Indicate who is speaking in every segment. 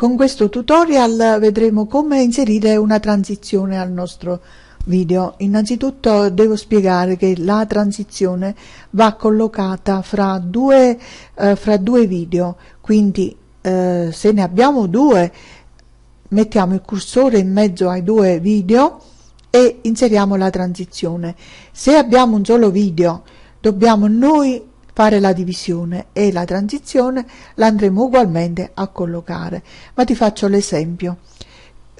Speaker 1: Con questo tutorial vedremo come inserire una transizione al nostro video. Innanzitutto devo spiegare che la transizione va collocata fra due, eh, fra due video, quindi eh, se ne abbiamo due mettiamo il cursore in mezzo ai due video e inseriamo la transizione. Se abbiamo un solo video dobbiamo noi fare la divisione e la transizione l'andremo ugualmente a collocare ma ti faccio l'esempio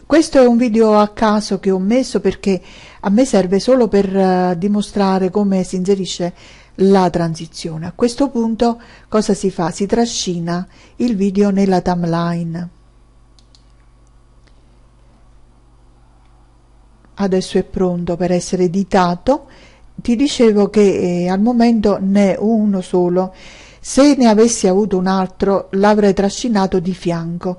Speaker 1: questo è un video a caso che ho messo perché a me serve solo per eh, dimostrare come si inserisce la transizione a questo punto cosa si fa? si trascina il video nella timeline adesso è pronto per essere editato ti dicevo che eh, al momento ne ho uno solo. Se ne avessi avuto un altro l'avrei trascinato di fianco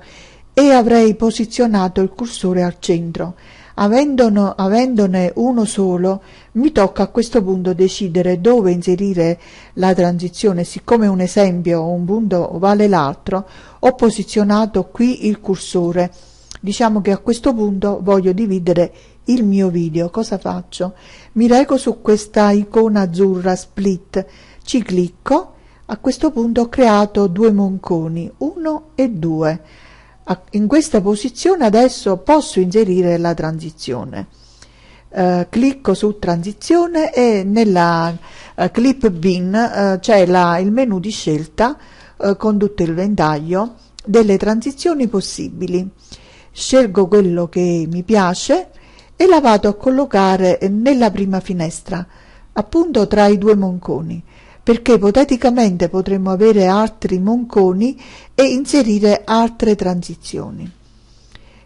Speaker 1: e avrei posizionato il cursore al centro. Avendone, avendone uno solo, mi tocca a questo punto decidere dove inserire la transizione. Siccome un esempio o un punto vale l'altro, ho posizionato qui il cursore diciamo che a questo punto voglio dividere il mio video cosa faccio? mi reco su questa icona azzurra split ci clicco a questo punto ho creato due monconi 1 e 2 in questa posizione adesso posso inserire la transizione eh, clicco su transizione e nella eh, clip bin eh, c'è il menu di scelta eh, con tutto il ventaglio delle transizioni possibili scelgo quello che mi piace e la vado a collocare nella prima finestra, appunto tra i due monconi, perché ipoteticamente potremmo avere altri monconi e inserire altre transizioni.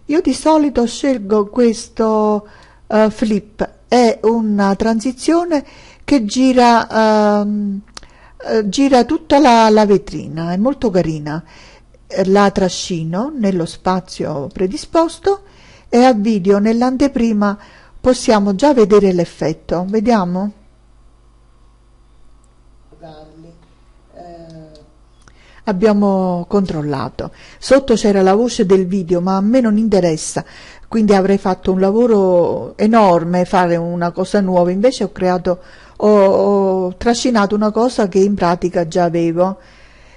Speaker 1: Io di solito scelgo questo uh, flip, è una transizione che gira, uh, gira tutta la, la vetrina, è molto carina eh, la trascino nello spazio predisposto e a video nell'anteprima possiamo già vedere l'effetto. Vediamo. Eh. Abbiamo controllato. Sotto c'era la voce del video, ma a me non interessa, quindi avrei fatto un lavoro enorme fare una cosa nuova, invece ho creato ho, ho trascinato una cosa che in pratica già avevo.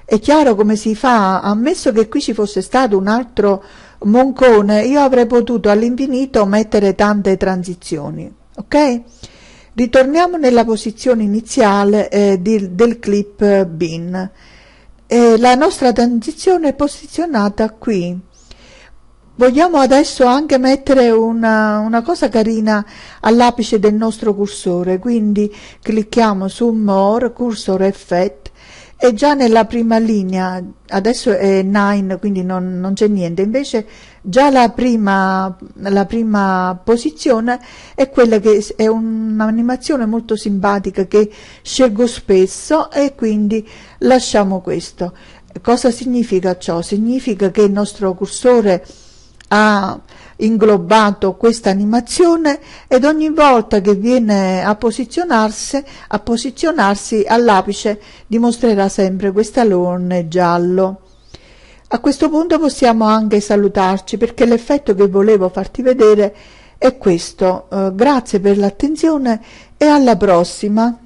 Speaker 1: È chiaro come si fa, ammesso che qui ci fosse stato un altro moncone, io avrei potuto all'infinito mettere tante transizioni, ok? Ritorniamo nella posizione iniziale eh, di, del clip eh, bin. Eh, la nostra transizione è posizionata qui. Vogliamo adesso anche mettere una, una cosa carina all'apice del nostro cursore, quindi clicchiamo su More, Cursor Effect, è già nella prima linea, adesso è 9, quindi non, non c'è niente, invece già la prima, la prima, posizione è quella che è un'animazione molto simpatica che scelgo spesso e quindi lasciamo questo. Cosa significa ciò? Significa che il nostro cursore ha inglobato questa animazione ed ogni volta che viene a posizionarsi, a posizionarsi all'apice dimostrerà sempre quest'alone giallo. A questo punto possiamo anche salutarci perché l'effetto che volevo farti vedere è questo. Eh, grazie per l'attenzione e alla prossima!